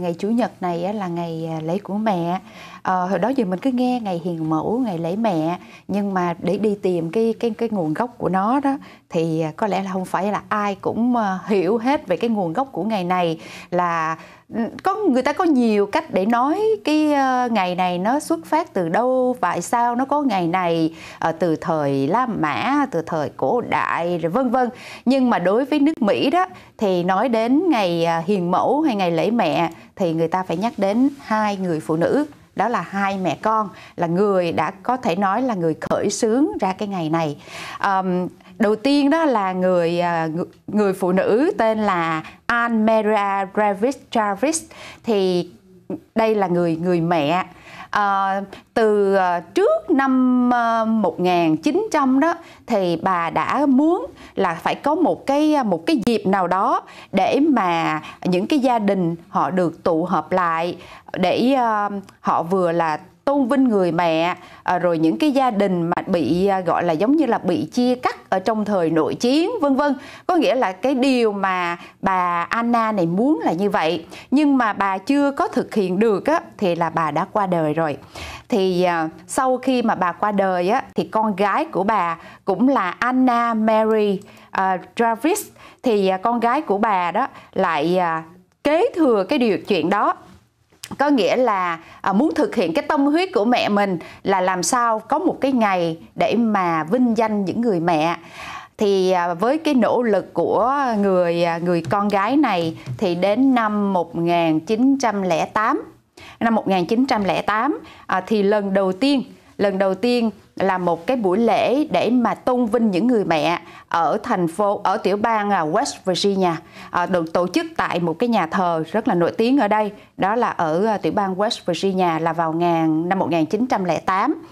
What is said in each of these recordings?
Ngày Chủ nhật này là ngày à, lễ của mẹ à, hồi đó giờ mình cứ nghe ngày hiền mẫu ngày lễ mẹ nhưng mà để đi tìm cái cái cái nguồn gốc của nó đó thì có lẽ là không phải là ai cũng ờ, hiểu hết về cái nguồn gốc của ngày này là ừ, có người ta có nhiều cách để nói cái ờ, ngày này nó xuất phát từ đâu tại sao nó có ngày này từ thời La Mã từ thời cổ đại rồi vân vân nhưng mà đối với nước Mỹ đó thì nói đến ngày hiền mẫu hay ngày lễ mẹ thì người ta phải nhắc đến hai người phụ nữ đó là hai mẹ con là người đã có thể nói là người khởi xướng ra cái ngày này um, đầu tiên đó là người à, người phụ nữ tên là Anne Maria Jarvis Jarvis thì đây là người người mẹ à, từ ờ, trước năm 1900 ờ, đó thì bà đã muốn là phải có một cái một cái dịp nào đó để mà những cái gia đình họ được tụ hợp lại để uh, họ vừa là tôn vinh người mẹ à, rồi những cái gia đình mà bị à, gọi là giống như là bị chia cắt ở trong thời nội chiến vân vân có nghĩa là cái điều mà bà Anna này muốn là như vậy nhưng mà bà chưa có thực hiện được á, thì là bà đã qua đời rồi thì à, sau khi mà bà qua đời á, thì con gái của bà cũng là Anna Mary à, Travis thì con gái của bà đó lại kế thừa cái điều chuyện đó có nghĩa là à, muốn thực hiện cái tâm huyết của mẹ mình là làm sao có một cái ngày để mà vinh danh những người mẹ thì à, với cái nỗ lực của người à, người con gái này thì đến năm 1908 năm 1908 à, thì lần đầu tiên lần đầu tiên là một cái buổi lễ để mà tôn vinh những người mẹ ở thành phố ở tiểu bang à, West Virginia à, được tổ chức tại một cái nhà thờ rất là nổi tiếng ở đây đó là ở à, tiểu bang West Virginia là vào ngàn năm 1908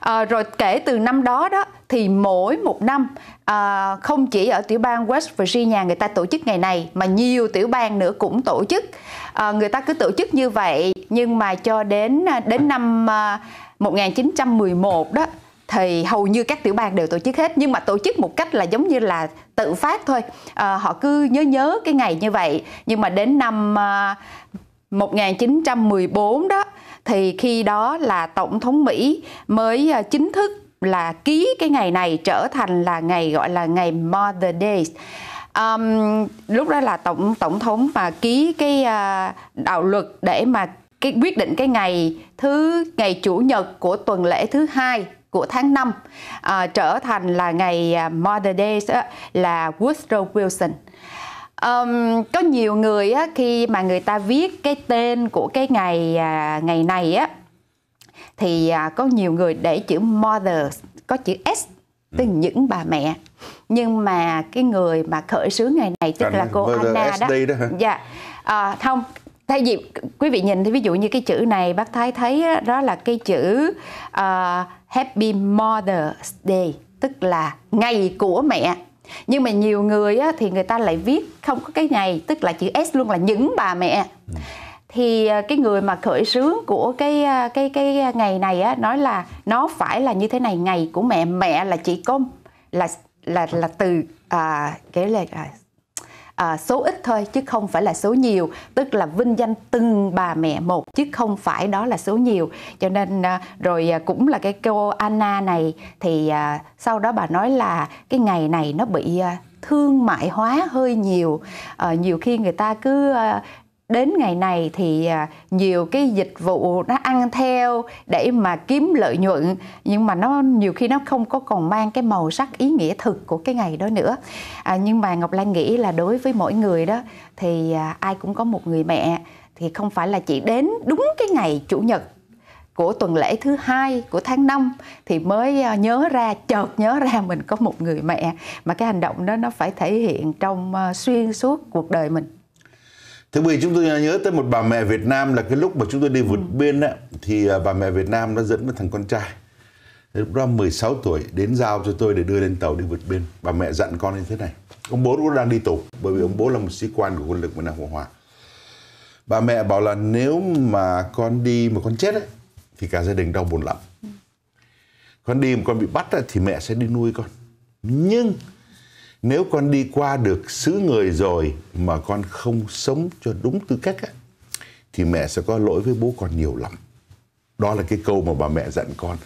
À, rồi kể từ năm đó đó thì mỗi một năm à, không chỉ ở tiểu bang West Virginia người ta tổ chức ngày này mà nhiều tiểu bang nữa cũng tổ chức. À, người ta cứ tổ chức như vậy nhưng mà cho đến đến năm à, 1911 đó thì hầu như các tiểu bang đều tổ chức hết nhưng mà tổ chức một cách là giống như là tự phát thôi à, họ cứ nhớ nhớ cái ngày như vậy nhưng mà đến năm à, 1914 đó thì khi đó là tổng thống Mỹ mới à, chính thức là ký cái ngày này trở thành là ngày gọi là ngày Mother Day um, lúc đó là tổng tổng thống mà ký cái uh, đạo luật để mà cái quyết định cái ngày thứ ngày chủ nhật của tuần lễ thứ hai của tháng 5 uh, à, trở thành là ngày uh, Mother Day uh, là Woodrow Wilson um, có nhiều người á, khi mà người ta viết cái tên của cái ngày à, ngày này á thì à, có nhiều người để chữ mother có chữ s tức ừ. những bà mẹ nhưng mà cái người mà khởi xướng ngày này tức Còn là cô Anna đó, đó hả? dạ à, không thay vì quý vị nhìn thì ví dụ như cái chữ này bác thái thấy đó là cái chữ uh, Happy Mother's Day tức là ngày của mẹ nhưng mà nhiều người á, thì người ta lại viết không có cái này tức là chữ s luôn là những bà mẹ ừ. thì à, cái người mà khởi xướng của cái à, cái cái ngày này á, nói là nó phải là như thế này ngày của mẹ mẹ là chỉ công là là là từ à, cái là à, à, số ít thôi chứ không phải là số nhiều tức là vinh danh từng bà mẹ một chứ không phải đó là số nhiều cho nên à, rồi à, cũng là cái cô Anna này thì à, sau đó bà nói là cái ngày này nó bị à, thương mại hóa hơi nhiều à, nhiều khi người ta cứ à, đến ngày này thì à, nhiều cái dịch vụ nó ăn theo để mà kiếm lợi nhuận nhưng mà nó nhiều khi nó không có còn mang cái màu sắc ý nghĩa thực của cái ngày đó nữa à, nhưng mà ngọc lan nghĩ là đối với mỗi người đó thì à, ai cũng có một người mẹ thì không phải là chỉ đến đúng cái ngày chủ nhật của tuần lễ thứ hai của tháng 5 thì mới à, nhớ ra chợt nhớ ra mình có một người mẹ mà cái hành động đó nó phải thể hiện trong xuyên suốt cuộc đời mình Thứ vì chúng tôi nhớ tới một bà mẹ Việt Nam là cái lúc mà chúng tôi đi vượt ừ. biên á, thì à, bà mẹ Việt Nam nó dẫn một thằng con trai. Lúc đó 16 tuổi đến giao cho tôi để đưa lên tàu đi vượt biên. Bà mẹ dặn con như thế này. Ông bố cũng đang đi tù bởi vì ông bố là một sĩ quan của quân lực miền Nam Cộng Hòa. Bà mẹ bảo là nếu mà con đi mà con chết ấy, thì cả gia đình đau buồn lắm. Ừ. Con đi mà con bị bắt ấy, thì mẹ sẽ đi nuôi con. Nhưng nếu con đi qua được xứ người rồi mà con không sống cho đúng tư cách ấy, thì mẹ sẽ có lỗi với bố con nhiều lắm đó là cái câu mà bà mẹ dặn con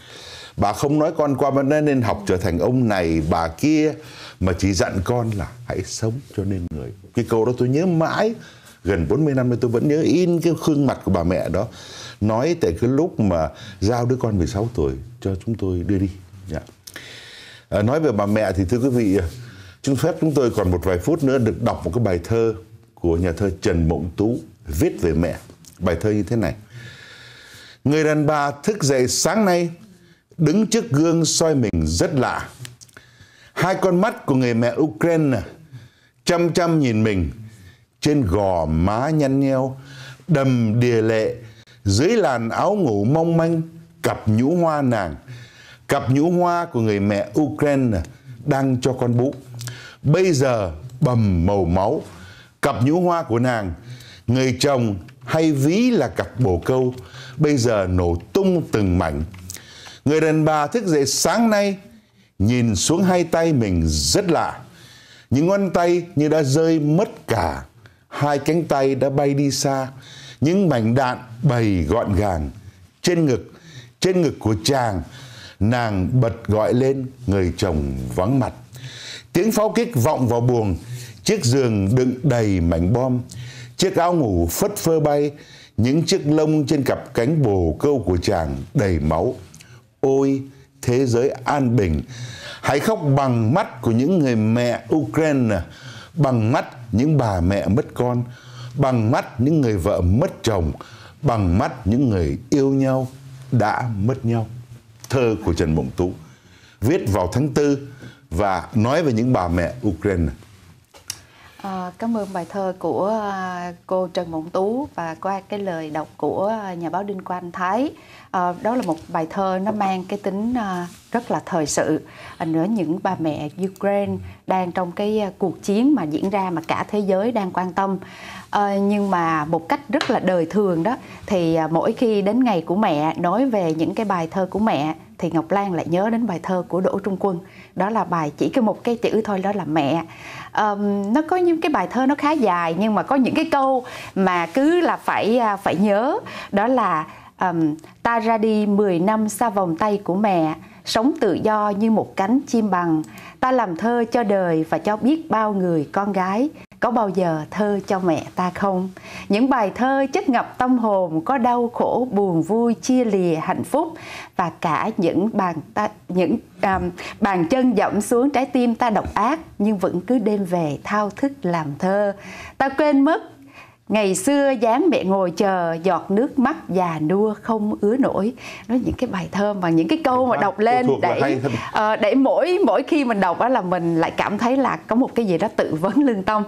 bà không nói con qua bên nên học trở thành ông này bà kia mà chỉ dặn con là hãy sống cho nên người cái câu đó tôi nhớ mãi gần 40 năm nay tôi vẫn nhớ in cái khuôn mặt của bà mẹ đó nói tại cái lúc mà giao đứa con 16 tuổi cho chúng tôi đưa đi yeah. Dạ. à, nói về bà mẹ thì thưa quý vị Chúng phép chúng tôi còn một vài phút nữa được đọc một cái bài thơ của nhà thơ Trần Mộng Tú viết về mẹ. Bài thơ như thế này. Người đàn bà thức dậy sáng nay đứng trước gương soi mình rất lạ. Hai con mắt của người mẹ Ukraine chăm chăm nhìn mình trên gò má nhăn nheo, đầm đìa lệ, dưới làn áo ngủ mong manh, cặp nhũ hoa nàng, cặp nhũ hoa của người mẹ Ukraine đang cho con bú bây giờ bầm màu máu cặp nhũ hoa của nàng người chồng hay ví là cặp bồ câu bây giờ nổ tung từng mảnh người đàn bà thức dậy sáng nay nhìn xuống hai tay mình rất lạ những ngón tay như đã rơi mất cả hai cánh tay đã bay đi xa những mảnh đạn bầy gọn gàng trên ngực trên ngực của chàng nàng bật gọi lên người chồng vắng mặt Tiếng pháo kích vọng vào buồng, chiếc giường đựng đầy mảnh bom, chiếc áo ngủ phất phơ bay, những chiếc lông trên cặp cánh bồ câu của chàng đầy máu. Ôi, thế giới an bình, hãy khóc bằng mắt của những người mẹ Ukraine, bằng mắt những bà mẹ mất con, bằng mắt những người vợ mất chồng, bằng mắt những người yêu nhau đã mất nhau. Thơ của Trần Mộng Tú viết vào tháng 4 và nói về những bà mẹ Ukraine. À, cảm ơn bài thơ của ờ, cô Trần Mộng Tú và qua cái lời đọc của ờ, nhà báo Đinh Quang Thái. À, đó là một bài thơ nó mang cái tính rất là thời sự. À, nữa những bà mẹ Ukraine đang trong cái cuộc chiến mà diễn ra mà cả thế giới đang quan tâm. À, nhưng mà một cách rất là đời thường đó thì mỗi khi đến ngày của mẹ nói về những cái bài thơ của mẹ thì Ngọc Lan lại nhớ đến bài thơ của Đỗ Trung Quân đó là bài chỉ cái một cái chữ thôi đó là mẹ um, nó có những cái bài thơ nó khá dài nhưng mà có những cái câu mà cứ là phải à, phải nhớ đó là um, ta ra đi 10 năm xa vòng tay của mẹ sống tự do như một cánh chim bằng ta làm thơ cho đời và cho biết bao người con gái có bao giờ thơ cho mẹ ta không những bài thơ chất ngập tâm hồn có đau khổ buồn vui chia lìa hạnh phúc và cả những bàn ta những um, bàn chân dẫm xuống trái tim ta độc ác nhưng vẫn cứ đêm về thao thức làm thơ ta quên mất ngày xưa dáng mẹ ngồi chờ giọt nước mắt già nua không ứa nổi nói những cái bài thơ mà những cái câu mà đọc lên để uh, để mỗi mỗi khi mình đọc đó là mình lại cảm thấy là có một cái gì đó tự vấn lương tâm